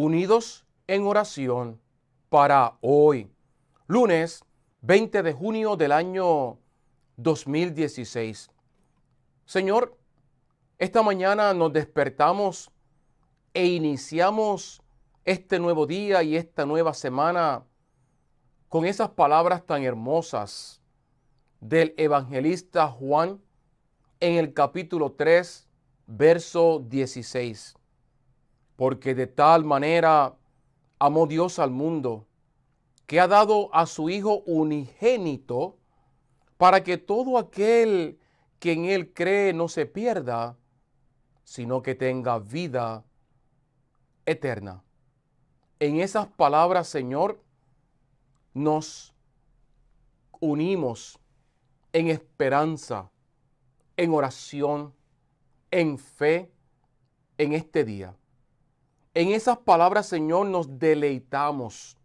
unidos en oración para hoy, lunes 20 de junio del año 2016. Señor, esta mañana nos despertamos e iniciamos este nuevo día y esta nueva semana con esas palabras tan hermosas del evangelista Juan en el capítulo 3, verso 16 porque de tal manera amó Dios al mundo, que ha dado a su Hijo unigénito, para que todo aquel que en Él cree no se pierda, sino que tenga vida eterna. En esas palabras, Señor, nos unimos en esperanza, en oración, en fe, en este día. En esas palabras, Señor, nos deleitamos,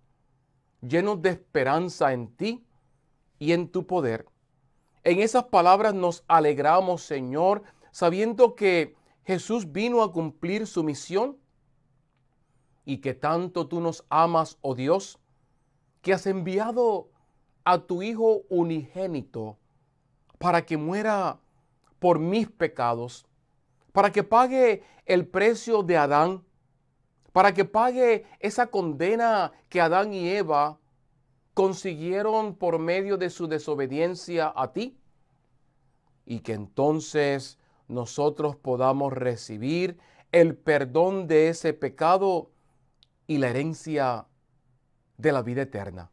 llenos de esperanza en ti y en tu poder. En esas palabras nos alegramos, Señor, sabiendo que Jesús vino a cumplir su misión y que tanto tú nos amas, oh Dios, que has enviado a tu Hijo unigénito para que muera por mis pecados, para que pague el precio de Adán para que pague esa condena que Adán y Eva consiguieron por medio de su desobediencia a ti y que entonces nosotros podamos recibir el perdón de ese pecado y la herencia de la vida eterna.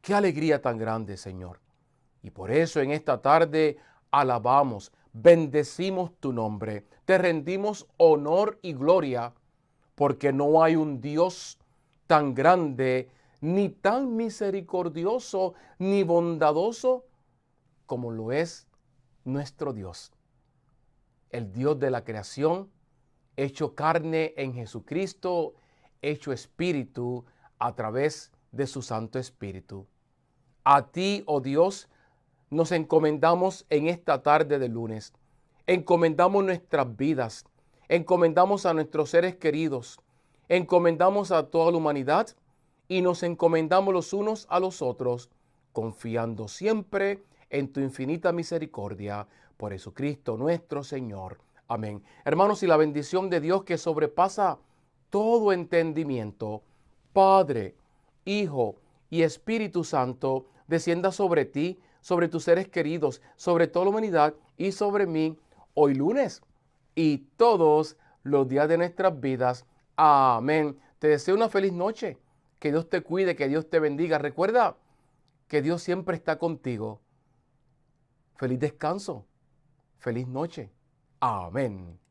Qué alegría tan grande, Señor. Y por eso en esta tarde alabamos, bendecimos tu nombre, te rendimos honor y gloria porque no hay un Dios tan grande, ni tan misericordioso, ni bondadoso como lo es nuestro Dios. El Dios de la creación, hecho carne en Jesucristo, hecho espíritu a través de su Santo Espíritu. A ti, oh Dios, nos encomendamos en esta tarde de lunes. Encomendamos nuestras vidas encomendamos a nuestros seres queridos, encomendamos a toda la humanidad y nos encomendamos los unos a los otros, confiando siempre en tu infinita misericordia por Jesucristo nuestro Señor. Amén. Hermanos, y la bendición de Dios que sobrepasa todo entendimiento, Padre, Hijo y Espíritu Santo, descienda sobre ti, sobre tus seres queridos, sobre toda la humanidad y sobre mí hoy lunes y todos los días de nuestras vidas. Amén. Te deseo una feliz noche. Que Dios te cuide, que Dios te bendiga. Recuerda que Dios siempre está contigo. Feliz descanso. Feliz noche. Amén.